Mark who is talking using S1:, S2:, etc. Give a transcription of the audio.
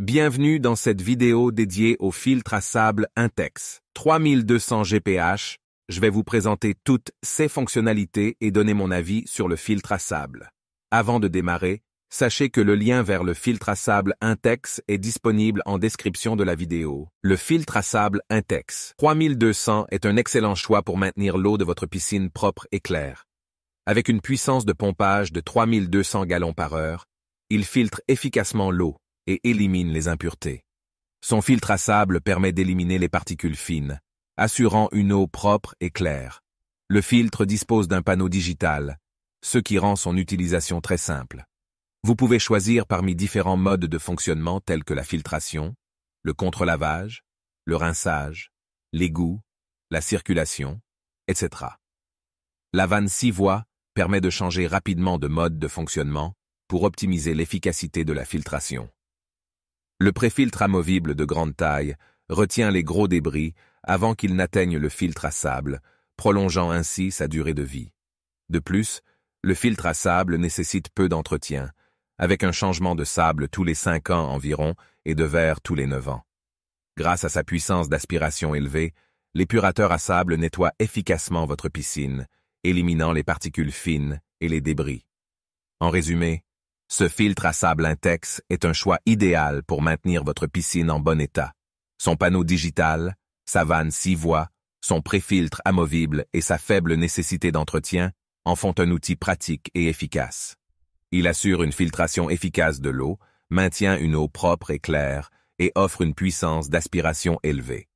S1: Bienvenue dans cette vidéo dédiée au filtre à sable Intex 3200 GPH. Je vais vous présenter toutes ses fonctionnalités et donner mon avis sur le filtre à sable. Avant de démarrer, sachez que le lien vers le filtre à sable Intex est disponible en description de la vidéo. Le filtre à sable Intex 3200 est un excellent choix pour maintenir l'eau de votre piscine propre et claire. Avec une puissance de pompage de 3200 gallons par heure, il filtre efficacement l'eau et élimine les impuretés. Son filtre à sable permet d'éliminer les particules fines, assurant une eau propre et claire. Le filtre dispose d'un panneau digital, ce qui rend son utilisation très simple. Vous pouvez choisir parmi différents modes de fonctionnement tels que la filtration, le contre-lavage, le rinçage, l'égout, la circulation, etc. La vanne 6 voies permet de changer rapidement de mode de fonctionnement pour optimiser l'efficacité de la filtration. Le préfiltre amovible de grande taille retient les gros débris avant qu'ils n'atteignent le filtre à sable, prolongeant ainsi sa durée de vie. De plus, le filtre à sable nécessite peu d'entretien, avec un changement de sable tous les cinq ans environ et de verre tous les neuf ans. Grâce à sa puissance d'aspiration élevée, l'épurateur à sable nettoie efficacement votre piscine, éliminant les particules fines et les débris. En résumé, ce filtre à sable Intex est un choix idéal pour maintenir votre piscine en bon état. Son panneau digital, sa vanne 6 voies, son préfiltre amovible et sa faible nécessité d'entretien en font un outil pratique et efficace. Il assure une filtration efficace de l'eau, maintient une eau propre et claire et offre une puissance d'aspiration élevée.